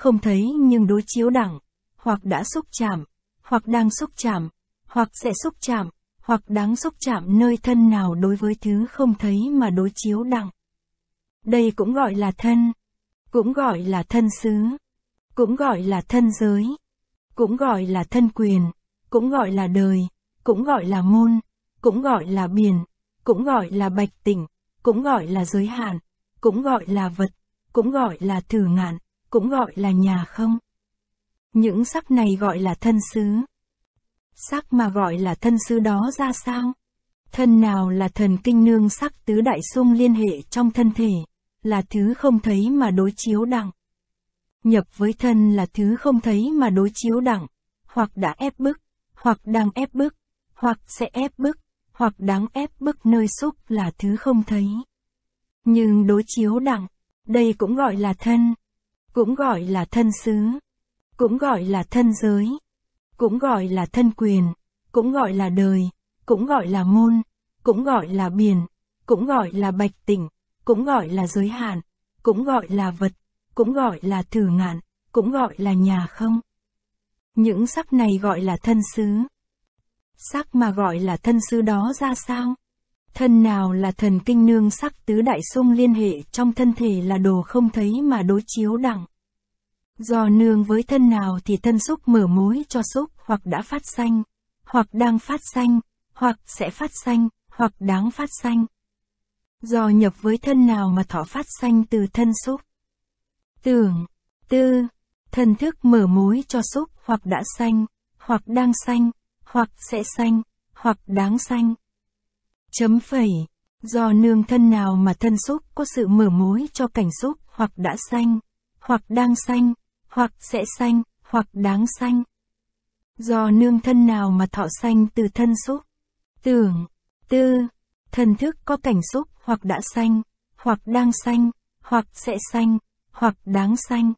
không thấy nhưng đối chiếu đẳng, hoặc đã xúc chạm, hoặc đang xúc chạm, hoặc sẽ xúc chạm, hoặc đáng xúc chạm nơi thân nào đối với thứ không thấy mà đối chiếu đẳng. Đây cũng gọi là thân, cũng gọi là thân xứ, cũng gọi là thân giới, cũng gọi là thân quyền, cũng gọi là đời, cũng gọi là môn, cũng gọi là biển, cũng gọi là bạch tỉnh, cũng gọi là giới hạn, cũng gọi là vật, cũng gọi là thử ngạn cũng gọi là nhà không. Những sắc này gọi là thân xứ. Sắc mà gọi là thân xứ đó ra sao? Thân nào là thần kinh nương sắc tứ đại xung liên hệ trong thân thể, là thứ không thấy mà đối chiếu đẳng. Nhập với thân là thứ không thấy mà đối chiếu đẳng, hoặc đã ép bức, hoặc đang ép bức, hoặc sẽ ép bức, hoặc đáng ép bức nơi xúc là thứ không thấy. Nhưng đối chiếu đẳng, đây cũng gọi là thân cũng gọi là thân xứ, cũng gọi là thân giới, cũng gọi là thân quyền, cũng gọi là đời, cũng gọi là môn, cũng gọi là biển, cũng gọi là bạch tỉnh, cũng gọi là giới hạn, cũng gọi là vật, cũng gọi là thử ngạn, cũng gọi là nhà không. Những sắc này gọi là thân xứ. Sắc mà gọi là thân xứ đó ra sao? thân nào là thần kinh nương sắc tứ đại sung liên hệ trong thân thể là đồ không thấy mà đối chiếu đẳng. Do nương với thân nào thì thân xúc mở mối cho xúc hoặc đã phát sanh hoặc đang phát sanh hoặc sẽ phát sanh hoặc đáng phát sanh Do nhập với thân nào mà thọ phát sanh từ thân xúc. Tưởng, tư, thần thức mở mối cho xúc hoặc đã sanh hoặc đang sanh hoặc sẽ sanh hoặc đáng sanh Chấm phẩy. Do nương thân nào mà thân xúc có sự mở mối cho cảnh xúc, hoặc đã xanh, hoặc đang xanh, hoặc sẽ xanh, hoặc đáng xanh. Do nương thân nào mà thọ xanh từ thân xúc. Tưởng. Tư. Thần thức có cảnh xúc, hoặc đã xanh, hoặc đang xanh, hoặc sẽ xanh, hoặc đáng xanh.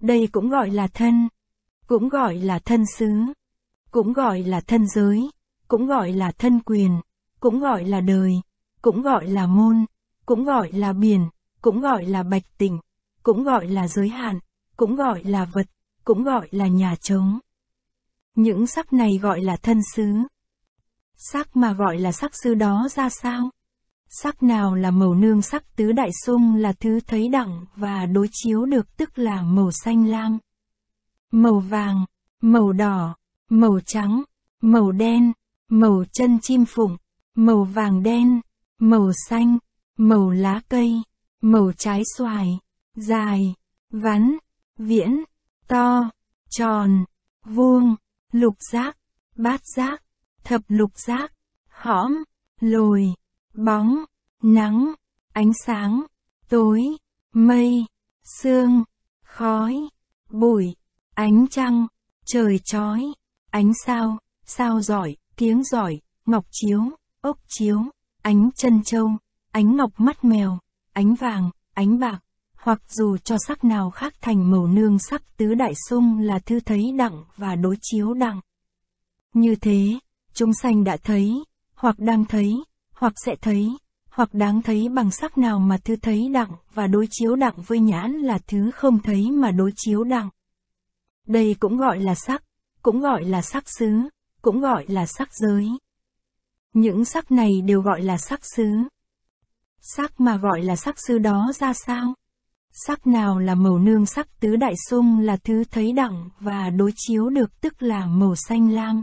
Đây cũng gọi là thân. Cũng gọi là thân xứ. Cũng gọi là thân giới. Cũng gọi là thân quyền cũng gọi là đời, cũng gọi là môn, cũng gọi là biển, cũng gọi là bạch tỉnh, cũng gọi là giới hạn, cũng gọi là vật, cũng gọi là nhà trống. Những sắc này gọi là thân xứ. Sắc mà gọi là sắc xứ đó ra sao? Sắc nào là màu nương sắc tứ đại sung là thứ thấy đẳng và đối chiếu được tức là màu xanh lam. Màu vàng, màu đỏ, màu trắng, màu đen, màu chân chim phụng, màu vàng đen, màu xanh, màu lá cây, màu trái xoài, dài, vắn, viễn, to, tròn, vuông, lục giác, bát giác, thập lục giác, hõm, lồi, bóng, nắng, ánh sáng, tối, mây, sương, khói, bụi, ánh trăng, trời trói, ánh sao, sao giỏi, tiếng giỏi, ngọc chiếu ốc chiếu, ánh chân châu, ánh ngọc mắt mèo, ánh vàng, ánh bạc, hoặc dù cho sắc nào khác thành màu nương sắc tứ đại sung là thư thấy đặng và đối chiếu đặng. Như thế, chúng sanh đã thấy, hoặc đang thấy, hoặc sẽ thấy, hoặc đáng thấy bằng sắc nào mà thứ thấy đặng và đối chiếu đặng với nhãn là thứ không thấy mà đối chiếu đặng. Đây cũng gọi là sắc, cũng gọi là sắc xứ, cũng gọi là sắc giới. Những sắc này đều gọi là sắc xứ. Sắc mà gọi là sắc xứ đó ra sao? Sắc nào là màu nương sắc tứ đại sung là thứ thấy đẳng và đối chiếu được tức là màu xanh lam.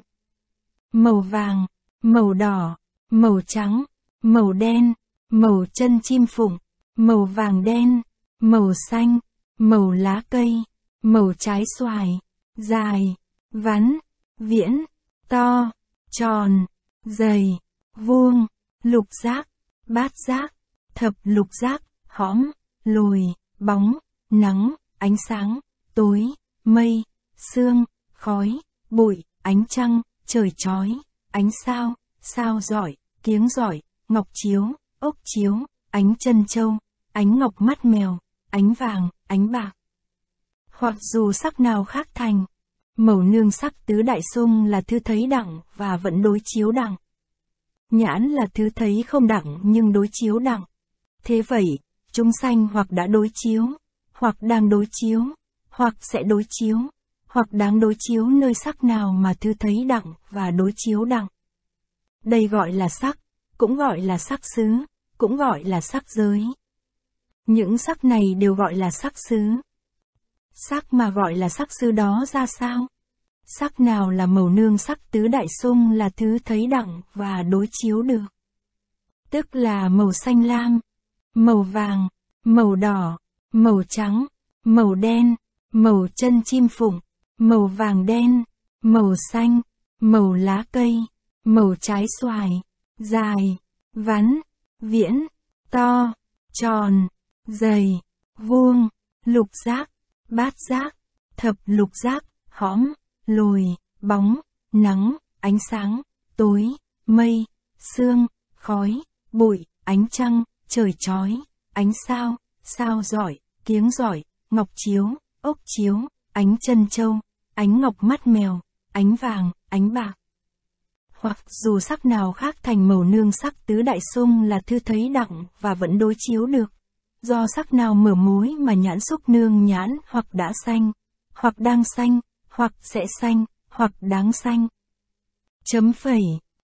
Màu vàng, màu đỏ, màu trắng, màu đen, màu chân chim phụng, màu vàng đen, màu xanh, màu lá cây, màu trái xoài, dài, vắn, viễn, to, tròn, dày vuông, lục giác, bát giác, thập lục giác, hõm, lồi, bóng, nắng, ánh sáng, tối, mây, sương, khói, bụi, ánh trăng, trời trói, ánh sao, sao giỏi, tiếng giỏi, ngọc chiếu, ốc chiếu, ánh chân châu, ánh ngọc mắt mèo, ánh vàng, ánh bạc. Hoặc dù sắc nào khác thành, màu nương sắc tứ đại sung là thư thấy đẳng và vẫn đối chiếu đẳng. Nhãn là thứ thấy không đẳng nhưng đối chiếu đẳng. Thế vậy, chúng sanh hoặc đã đối chiếu, hoặc đang đối chiếu, hoặc sẽ đối chiếu, hoặc đáng đối chiếu nơi sắc nào mà thứ thấy đẳng và đối chiếu đẳng. Đây gọi là sắc, cũng gọi là sắc xứ, cũng gọi là sắc giới. Những sắc này đều gọi là sắc xứ. Sắc mà gọi là sắc xứ đó ra sao? sắc nào là màu nương sắc tứ đại sung là thứ thấy đẳng và đối chiếu được. Tức là màu xanh lam, màu vàng, màu đỏ, màu trắng, màu đen, màu chân chim phụng, màu vàng đen, màu xanh, màu lá cây, màu trái xoài, dài, vắn, viễn, to, tròn, dày, vuông, lục giác, bát giác, thập lục giác, hõm lùi, bóng, nắng, ánh sáng, tối, mây, sương, khói, bụi, ánh trăng, trời chói, ánh sao, sao giỏi, tiếng giỏi, ngọc chiếu, ốc chiếu, ánh chân châu, ánh ngọc mắt mèo, ánh vàng, ánh bạc. Hoặc dù sắc nào khác thành màu nương sắc tứ đại sung là thư thấy đặng và vẫn đối chiếu được. Do sắc nào mở mối mà nhãn xúc nương nhãn hoặc đã xanh, hoặc đang xanh, hoặc sẽ xanh, hoặc đáng xanh. Chấm phẩy,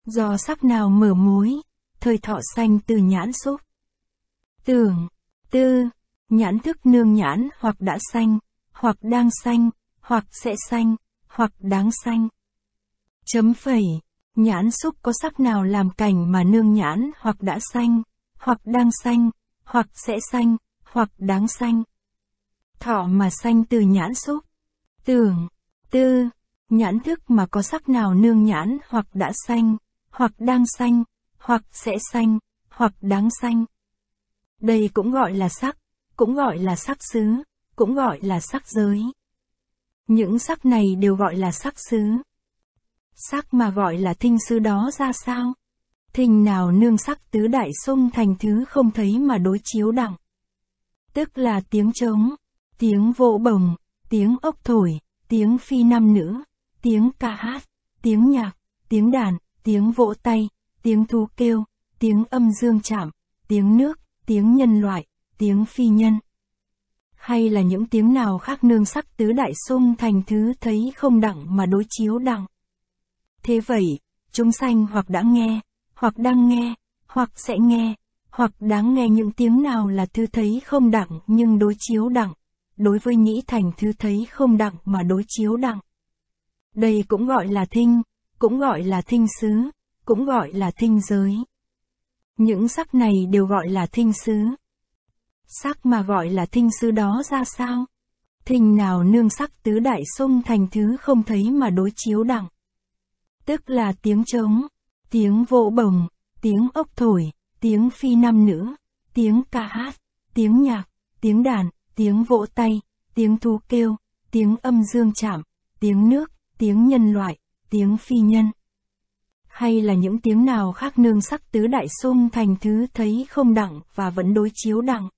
do sắc nào mở mối, thời thọ xanh từ nhãn xúc. Tưởng, tư, nhãn thức nương nhãn hoặc đã xanh, hoặc đang xanh, hoặc sẽ xanh, hoặc đáng xanh. Chấm phẩy, nhãn xúc có sắc nào làm cảnh mà nương nhãn hoặc đã xanh, hoặc đang xanh, hoặc sẽ xanh, hoặc đáng xanh. Thọ mà xanh từ nhãn xúc. Tưởng, tư Nhãn thức mà có sắc nào nương nhãn hoặc đã xanh, hoặc đang xanh, hoặc sẽ xanh, hoặc đáng xanh. Đây cũng gọi là sắc, cũng gọi là sắc xứ, cũng gọi là sắc giới. Những sắc này đều gọi là sắc xứ. Sắc mà gọi là thinh xứ đó ra sao? Thinh nào nương sắc tứ đại sung thành thứ không thấy mà đối chiếu đẳng. Tức là tiếng trống, tiếng vỗ bồng, tiếng ốc thổi, tiếng phi nam nữ, tiếng ca hát, tiếng nhạc, tiếng đàn, tiếng vỗ tay, tiếng thú kêu, tiếng âm dương chạm, tiếng nước, tiếng nhân loại, tiếng phi nhân. Hay là những tiếng nào khác nương sắc tứ đại sung thành thứ thấy không đặng mà đối chiếu đặng. Thế vậy, chúng sanh hoặc đã nghe, hoặc đang nghe, hoặc sẽ nghe, hoặc đáng nghe những tiếng nào là thứ thấy không đặng nhưng đối chiếu đặng đối với nhĩ thành thứ thấy không đặng mà đối chiếu đặng. Đây cũng gọi là thinh, cũng gọi là thinh xứ, cũng gọi là thinh giới. Những sắc này đều gọi là thinh xứ. Sắc mà gọi là thinh xứ đó ra sao? Thinh nào nương sắc tứ đại sung thành thứ không thấy mà đối chiếu đặng. Tức là tiếng trống, tiếng vỗ bồng, tiếng ốc thổi, tiếng phi nam nữ, tiếng ca hát, tiếng nhạc, tiếng đàn, tiếng vỗ tay, tiếng thú kêu, tiếng âm dương chạm, tiếng nước, tiếng nhân loại, tiếng phi nhân. Hay là những tiếng nào khác nương sắc tứ đại xung thành thứ thấy không đẳng và vẫn đối chiếu đẳng.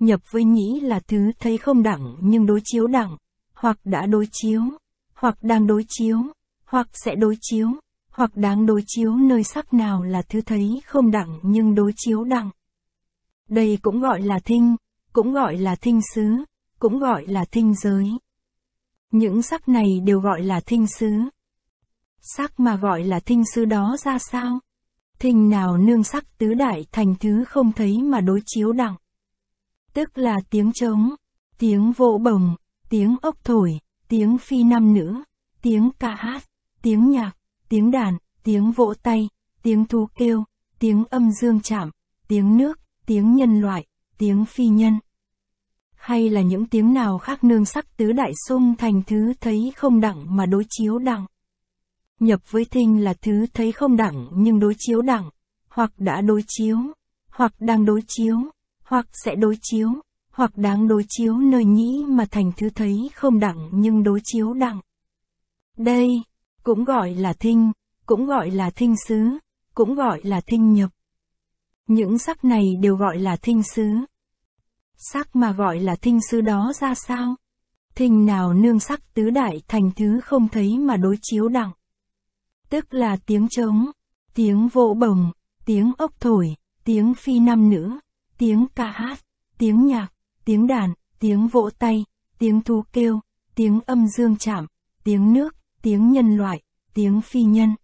Nhập với nhĩ là thứ thấy không đẳng nhưng đối chiếu đẳng, hoặc đã đối chiếu, hoặc đang đối chiếu, hoặc sẽ đối chiếu, hoặc đáng đối chiếu nơi sắc nào là thứ thấy không đẳng nhưng đối chiếu đẳng. Đây cũng gọi là thinh, cũng gọi là thinh xứ, cũng gọi là thinh giới. Những sắc này đều gọi là thinh xứ. Sắc mà gọi là thinh xứ đó ra sao? Thinh nào nương sắc tứ đại thành thứ không thấy mà đối chiếu đẳng. Tức là tiếng trống, tiếng vỗ bồng, tiếng ốc thổi, tiếng phi nam nữ, tiếng ca hát, tiếng nhạc, tiếng đàn, tiếng vỗ tay, tiếng thú kêu, tiếng âm dương chạm, tiếng nước, tiếng nhân loại, tiếng phi nhân. Hay là những tiếng nào khác nương sắc tứ đại sung thành thứ thấy không đẳng mà đối chiếu đẳng. Nhập với thinh là thứ thấy không đẳng nhưng đối chiếu đẳng, hoặc đã đối chiếu, hoặc đang đối chiếu, hoặc sẽ đối chiếu, hoặc đáng đối chiếu nơi nhĩ mà thành thứ thấy không đẳng nhưng đối chiếu đẳng. Đây, cũng gọi là thinh, cũng gọi là thinh xứ, cũng gọi là thinh nhập. Những sắc này đều gọi là thinh sứ. Sắc mà gọi là thinh sứ đó ra sao? Thinh nào nương sắc tứ đại thành thứ không thấy mà đối chiếu đẳng. Tức là tiếng trống, tiếng vỗ bồng, tiếng ốc thổi, tiếng phi nam nữ, tiếng ca hát, tiếng nhạc, tiếng đàn, tiếng vỗ tay, tiếng thú kêu, tiếng âm dương chạm, tiếng nước, tiếng nhân loại, tiếng phi nhân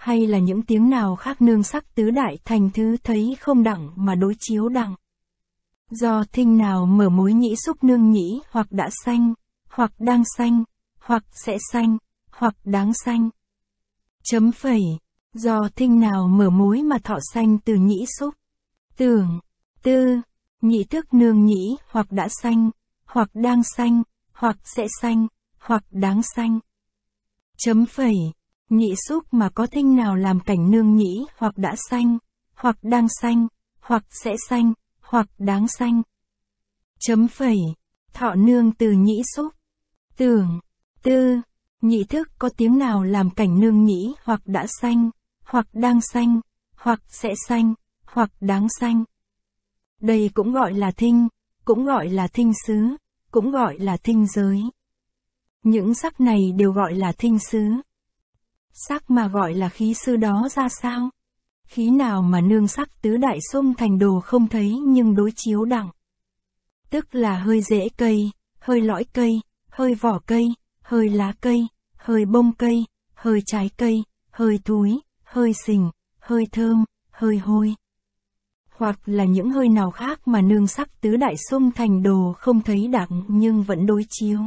hay là những tiếng nào khác nương sắc tứ đại thành thứ thấy không đẳng mà đối chiếu đẳng. Do thinh nào mở mối nhĩ xúc nương nhĩ hoặc đã xanh, hoặc đang xanh, hoặc sẽ xanh, hoặc đáng xanh. Chấm phẩy, do thinh nào mở mối mà thọ xanh từ nhĩ xúc. Tưởng, tư, nhị thức nương nhĩ hoặc đã xanh, hoặc đang xanh, hoặc sẽ xanh, hoặc đáng xanh. Chấm phẩy Nhị xúc mà có thinh nào làm cảnh nương nhĩ hoặc đã xanh, hoặc đang xanh, hoặc sẽ xanh, hoặc đáng xanh. Chấm phẩy. Thọ nương từ nhĩ xúc Tưởng. Tư. Nhị thức có tiếng nào làm cảnh nương nhĩ hoặc đã xanh, hoặc đang xanh, hoặc sẽ xanh, hoặc đáng xanh. Đây cũng gọi là thinh, cũng gọi là thinh xứ, cũng gọi là thinh giới. Những sắc này đều gọi là thinh xứ sắc mà gọi là khí sư đó ra sao? Khí nào mà nương sắc tứ đại xung thành đồ không thấy nhưng đối chiếu đẳng. Tức là hơi rễ cây, hơi lõi cây, hơi vỏ cây, hơi lá cây, hơi bông cây, hơi trái cây, hơi túi, hơi xình, hơi thơm, hơi hôi. Hoặc là những hơi nào khác mà nương sắc tứ đại xung thành đồ không thấy đẳng nhưng vẫn đối chiếu.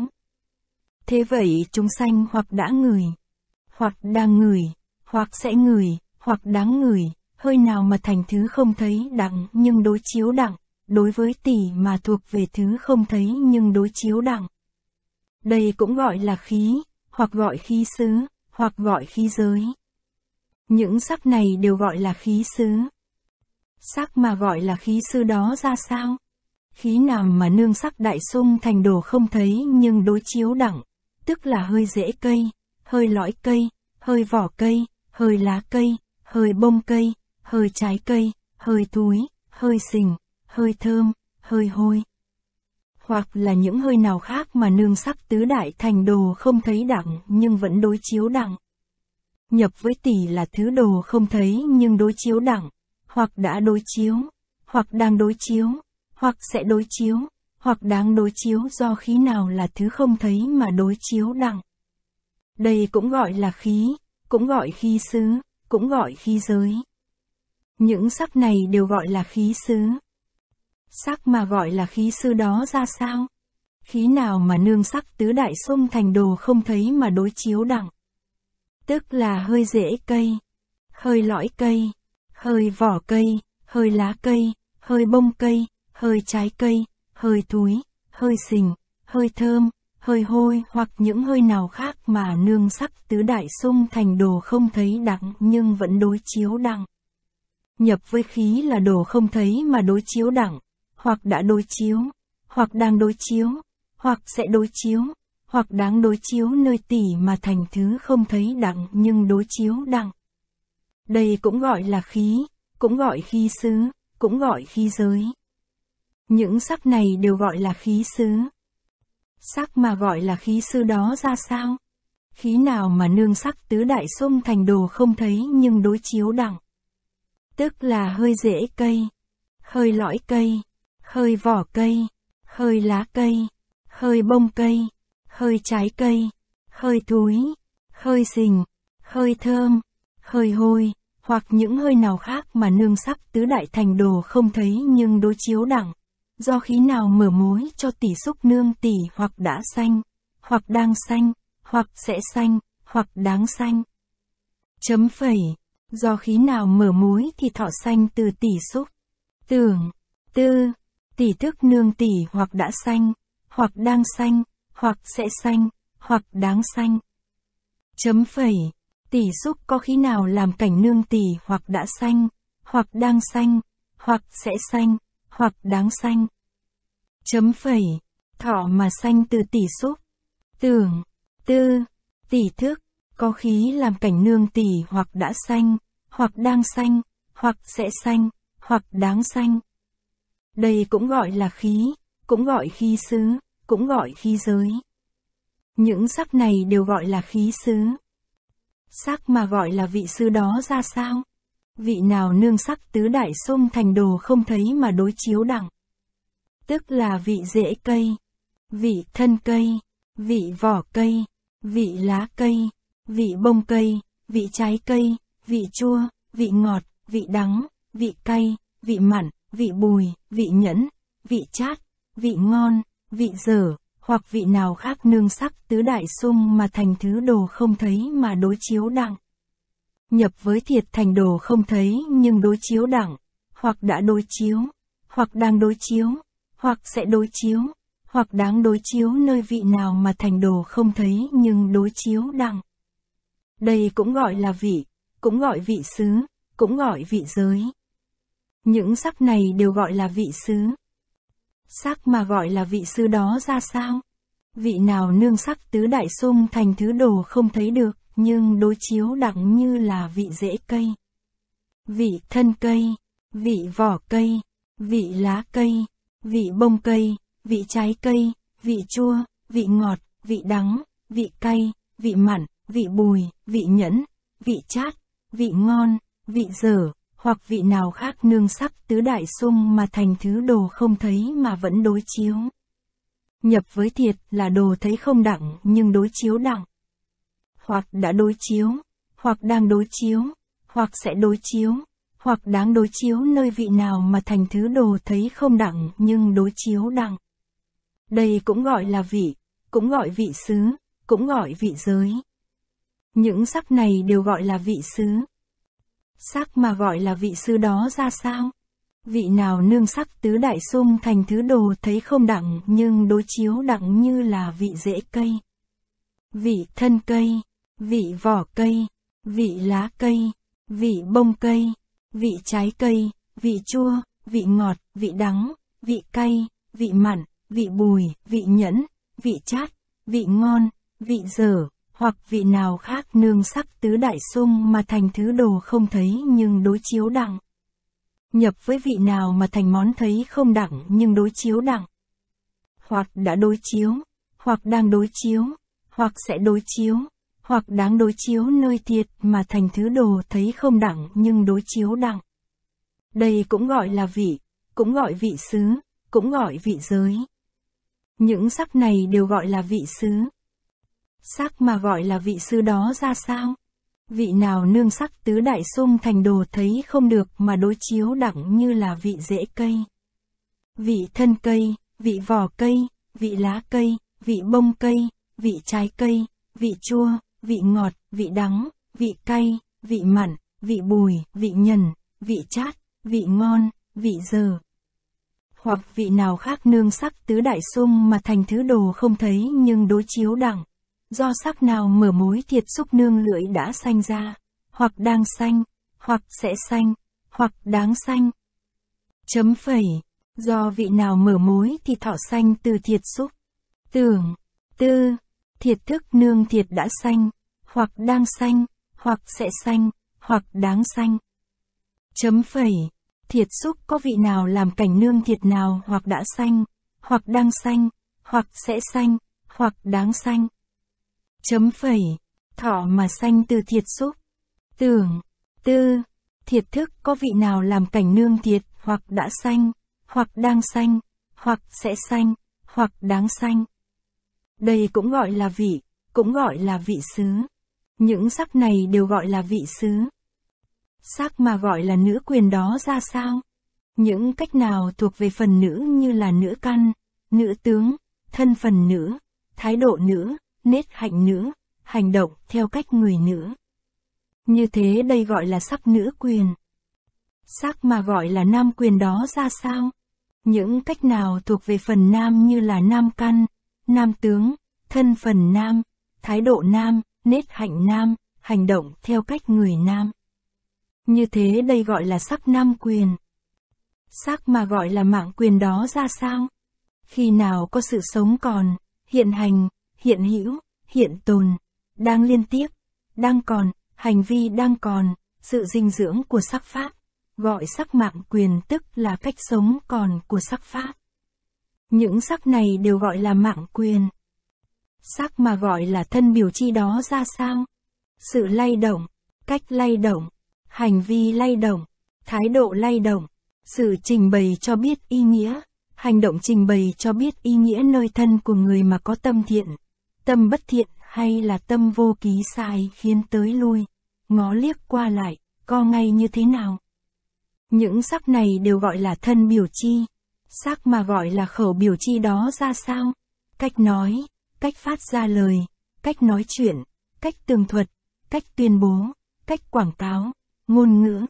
Thế vậy chúng sanh hoặc đã ngửi, hoặc đang ngửi, hoặc sẽ ngửi, hoặc đáng ngửi, hơi nào mà thành thứ không thấy đặng nhưng đối chiếu đặng, đối với tỷ mà thuộc về thứ không thấy nhưng đối chiếu đặng. Đây cũng gọi là khí, hoặc gọi khí xứ, hoặc gọi khí giới. Những sắc này đều gọi là khí xứ. Sắc mà gọi là khí xứ đó ra sao? Khí nào mà nương sắc đại sung thành đồ không thấy nhưng đối chiếu đẳng, tức là hơi dễ cây, hơi lõi cây, hơi vỏ cây, hơi lá cây, hơi bông cây, hơi trái cây, hơi túi, hơi sình, hơi thơm, hơi hôi. Hoặc là những hơi nào khác mà nương sắc tứ đại thành đồ không thấy đẳng nhưng vẫn đối chiếu đẳng. Nhập với tỷ là thứ đồ không thấy nhưng đối chiếu đẳng, hoặc đã đối chiếu, hoặc đang đối chiếu, hoặc sẽ đối chiếu, hoặc đáng đối chiếu do khí nào là thứ không thấy mà đối chiếu đẳng. Đây cũng gọi là khí, cũng gọi khí xứ, cũng gọi khí giới. Những sắc này đều gọi là khí xứ. Sắc mà gọi là khí xứ đó ra sao? Khí nào mà nương sắc tứ đại sông thành đồ không thấy mà đối chiếu đẳng. Tức là hơi rễ cây, hơi lõi cây, hơi vỏ cây, hơi lá cây, hơi bông cây, hơi trái cây, hơi túi, hơi xình, hơi thơm, hơi hôi hoặc những hơi nào khác mà nương sắc tứ đại xung thành đồ không thấy đẳng nhưng vẫn đối chiếu đẳng. Nhập với khí là đồ không thấy mà đối chiếu đẳng, hoặc đã đối chiếu, hoặc đang đối chiếu, hoặc sẽ đối chiếu, hoặc đáng đối chiếu nơi tỷ mà thành thứ không thấy đẳng nhưng đối chiếu đẳng. Đây cũng gọi là khí, cũng gọi khí xứ, cũng gọi khí giới. Những sắc này đều gọi là khí xứ sắc mà gọi là khí sư đó ra sao? Khí nào mà nương sắc tứ đại xung thành đồ không thấy nhưng đối chiếu đẳng. Tức là hơi rễ cây, hơi lõi cây, hơi vỏ cây, hơi lá cây, hơi bông cây, hơi trái cây, hơi túi, hơi sình, hơi thơm, hơi hôi, hoặc những hơi nào khác mà nương sắc tứ đại thành đồ không thấy nhưng đối chiếu đẳng do khí nào mở muối cho tỷ xúc nương tỷ hoặc đã xanh, hoặc đang xanh, hoặc sẽ xanh, hoặc đáng xanh. Chấm phẩy, do khí nào mở muối thì thọ xanh từ tỷ xúc. Tưởng, tư, tỷ thức nương tỷ hoặc đã xanh, hoặc đang xanh, hoặc sẽ xanh, hoặc đáng xanh. Chấm phẩy, tỷ xúc có khí nào làm cảnh nương tỷ hoặc đã xanh, hoặc đang xanh, hoặc sẽ xanh, hoặc đáng xanh. Chấm phẩy, thọ mà xanh từ tỷ xúc, tưởng, tư, tỷ thức, có khí làm cảnh nương tỷ hoặc đã xanh, hoặc đang xanh, hoặc sẽ xanh, hoặc đáng xanh. Đây cũng gọi là khí, cũng gọi khí xứ, cũng gọi khí giới. Những sắc này đều gọi là khí xứ. Sắc mà gọi là vị xứ đó ra sao? vị nào nương sắc tứ đại sông thành đồ không thấy mà đối chiếu đẳng. Tức là vị rễ cây, vị thân cây, vị vỏ cây, vị lá cây, vị bông cây, vị trái cây, vị chua, vị ngọt, vị đắng, vị cay, vị mặn, vị bùi, vị nhẫn, vị chát, vị ngon, vị dở, hoặc vị nào khác nương sắc tứ đại sung mà thành thứ đồ không thấy mà đối chiếu đặng nhập với thiệt thành đồ không thấy nhưng đối chiếu đẳng, hoặc đã đối chiếu, hoặc đang đối chiếu, hoặc sẽ đối chiếu, hoặc đáng đối chiếu nơi vị nào mà thành đồ không thấy nhưng đối chiếu đẳng. Đây cũng gọi là vị, cũng gọi vị xứ, cũng gọi vị giới. Những sắc này đều gọi là vị xứ. Sắc mà gọi là vị sư đó ra sao? Vị nào nương sắc tứ đại sung thành thứ đồ không thấy được? nhưng đối chiếu đẳng như là vị rễ cây, vị thân cây, vị vỏ cây, vị lá cây, vị bông cây, vị trái cây, vị chua, vị ngọt, vị đắng, vị cay, vị mặn, vị bùi, vị nhẫn, vị chát, vị ngon, vị dở, hoặc vị nào khác nương sắc tứ đại sung mà thành thứ đồ không thấy mà vẫn đối chiếu. Nhập với thiệt là đồ thấy không đặng nhưng đối chiếu đặng hoặc đã đối chiếu, hoặc đang đối chiếu, hoặc sẽ đối chiếu, hoặc đáng đối chiếu nơi vị nào mà thành thứ đồ thấy không đặng nhưng đối chiếu đặng. Đây cũng gọi là vị, cũng gọi vị xứ, cũng gọi vị giới. Những sắc này đều gọi là vị xứ. Sắc mà gọi là vị sư đó ra sao? Vị nào nương sắc tứ đại sung thành thứ đồ thấy không đặng nhưng đối chiếu đặng như là vị rễ cây. Vị thân cây vị vỏ cây, vị lá cây, vị bông cây, vị trái cây, vị chua, vị ngọt, vị đắng, vị cay, vị mặn, vị bùi, vị nhẫn, vị chát, vị ngon, vị dở, hoặc vị nào khác nương sắc tứ đại sung mà thành thứ đồ không thấy nhưng đối chiếu đặng. Nhập với vị nào mà thành món thấy không đặng nhưng đối chiếu đặng. Hoặc đã đối chiếu, hoặc đang đối chiếu, hoặc sẽ đối chiếu hoặc đáng đối chiếu nơi thiệt mà thành thứ đồ thấy không đẳng nhưng đối chiếu đẳng. Đây cũng gọi là vị, cũng gọi vị xứ, cũng gọi vị giới. Những sắc này đều gọi là vị xứ. Sắc mà gọi là vị xứ đó ra sao? Vị nào nương sắc tứ đại xung thành đồ thấy không được mà đối chiếu đẳng như là vị rễ cây. Vị thân cây, vị vỏ cây, vị lá cây, vị bông cây, vị trái cây, vị chua, vị ngọt, vị đắng, vị cay, vị mặn, vị bùi, vị nhần, vị chát, vị ngon, vị dờ. Hoặc vị nào khác nương sắc tứ đại sung mà thành thứ đồ không thấy nhưng đối chiếu đẳng. Do sắc nào mở mối thiệt xúc nương lưỡi đã xanh ra, hoặc đang xanh, hoặc sẽ xanh, hoặc đáng xanh. Chấm phẩy, do vị nào mở mối thì thọ xanh từ thiệt xúc. Tưởng, tư, thiệt thức nương thiệt đã xanh, hoặc đang xanh, hoặc sẽ xanh, hoặc đáng xanh. Chấm phẩy. Thiệt xúc có vị nào làm cảnh nương thiệt nào hoặc đã xanh, hoặc đang xanh, hoặc sẽ xanh, hoặc đáng xanh. Chấm phẩy. Thọ mà xanh từ thiệt xúc. Tưởng. Tư. Thiệt thức có vị nào làm cảnh nương thiệt hoặc đã xanh, hoặc đang xanh, hoặc sẽ xanh, hoặc đáng xanh. Đây cũng gọi là vị, cũng gọi là vị xứ. Những sắc này đều gọi là vị xứ. Sắc mà gọi là nữ quyền đó ra sao? Những cách nào thuộc về phần nữ như là nữ căn, nữ tướng, thân phần nữ, thái độ nữ, nết hạnh nữ, hành động theo cách người nữ. Như thế đây gọi là sắc nữ quyền. Sắc mà gọi là nam quyền đó ra sao? Những cách nào thuộc về phần nam như là nam căn, nam tướng, thân phần nam, thái độ nam, nết hạnh nam, hành động theo cách người nam. Như thế đây gọi là sắc nam quyền. Sắc mà gọi là mạng quyền đó ra sao? Khi nào có sự sống còn, hiện hành, hiện hữu, hiện tồn, đang liên tiếp, đang còn, hành vi đang còn, sự dinh dưỡng của sắc pháp. Gọi sắc mạng quyền tức là cách sống còn của sắc pháp. Những sắc này đều gọi là mạng quyền. Sắc mà gọi là thân biểu chi đó ra sao? Sự lay động, cách lay động, hành vi lay động, thái độ lay động, sự trình bày cho biết ý nghĩa, hành động trình bày cho biết ý nghĩa nơi thân của người mà có tâm thiện, tâm bất thiện hay là tâm vô ký sai khiến tới lui, ngó liếc qua lại, co ngay như thế nào. Những sắc này đều gọi là thân biểu chi xác mà gọi là khẩu biểu chi đó ra sao cách nói cách phát ra lời cách nói chuyện cách tường thuật cách tuyên bố cách quảng cáo ngôn ngữ